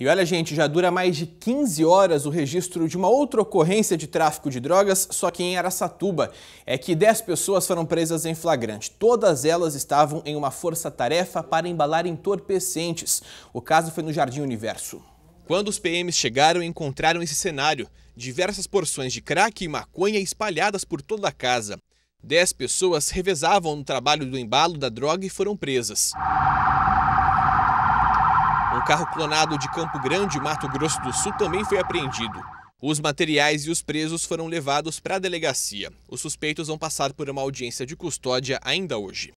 E olha, gente, já dura mais de 15 horas o registro de uma outra ocorrência de tráfico de drogas, só que em Araçatuba. É que 10 pessoas foram presas em flagrante. Todas elas estavam em uma força-tarefa para embalar entorpecentes. O caso foi no Jardim Universo. Quando os PMs chegaram, encontraram esse cenário: diversas porções de crack e maconha espalhadas por toda a casa. 10 pessoas revezavam no trabalho do embalo da droga e foram presas. Um carro clonado de Campo Grande, Mato Grosso do Sul, também foi apreendido. Os materiais e os presos foram levados para a delegacia. Os suspeitos vão passar por uma audiência de custódia ainda hoje.